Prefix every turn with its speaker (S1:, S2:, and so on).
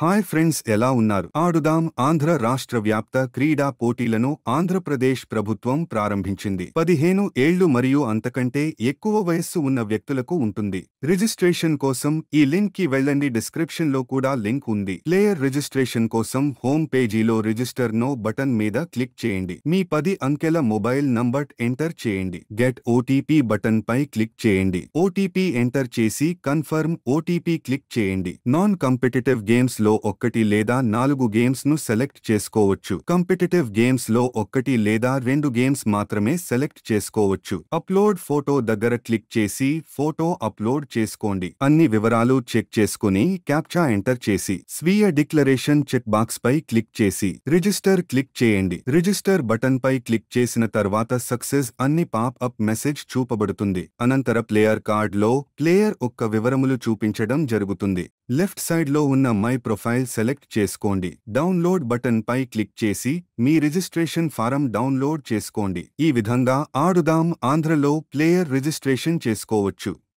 S1: hi friends ఎలా ఉన్నారు ఆడుదాం ఆంధ్ర రాష్ట్ర వ్యాప్త క్రీడా పోటీలను ఆంధ్రప్రదేశ్ ప్రభుత్వం ప్రారంభించింది పదిహేను ఏళ్లు మరియు అంతకంటే ఎక్కువ వయస్సు ఉన్న వ్యక్తులకు ఉంటుంది రిజిస్ట్రేషన్ కోసం ఈ లింక్ కి వెళ్ళండి డిస్క్రిప్షన్ లో కూడా లింక్ ఉంది ప్లేయర్ రిజిస్ట్రేషన్ కోసం హోమ్ పేజీలో రిజిస్టర్ నో బటన్ మీద క్లిక్ చేయండి మీ పది అంకెల మొబైల్ నంబర్ ఎంటర్ చేయండి గెట్ ఓటీపీ బటన్ పై క్లిక్ చేయండి ఓటీపీ ఎంటర్ చేసి కన్ఫర్మ్ ఓటీపీ క్లిక్ చేయండి నాన్ కంపిటేటివ్ గేమ్స్ లో ఒక్కటి లేదా నాలుగు గేమ్స్ ను సెలెక్ట్ చేసుకోవచ్చు కంపిటేటివ్ గేమ్స్ లో ఒక్కటి లేదా రెండు గేమ్స్ మాత్రమే సెలెక్ట్ చేసుకోవచ్చు అప్లోడ్ ఫోటో దగ్గర క్లిక్ చేసి ఫోటో అప్లోడ్ చేసుకోండి అన్ని వివరాలు చెక్ చేసుకుని క్యాప్చా ఎంటర్ చేసి స్వీయ డిక్లరేషన్ చెక్ బాక్స్ పై క్లిక్ చేసి రిజిస్టర్ క్లిక్ చేయండి రిజిస్టర్ బటన్ పై క్లిక్ చేసిన తర్వాత సక్సెస్ అన్ని పాప్ అప్ మెసేజ్ చూపబడుతుంది అనంతర ప్లేయర్ లో ప్లేయర్ ఒక్క వివరములు చూపించడం జరుగుతుంది లెఫ్ట్ సైడ్ లో ఉన్న మై ప్రొఫైల్ ప్రొఫైల్ సెలెక్ట్ చేసుకోండి డౌన్లోడ్ బటన్ పై క్లిక్ చేసి మీ రిజిస్ట్రేషన్ ఫారం డౌన్లోడ్ చేసుకోండి ఈ విధంగా ఆడుదాం ఆంధ్రలో ప్లేయర్ రిజిస్ట్రేషన్ చేసుకోవచ్చు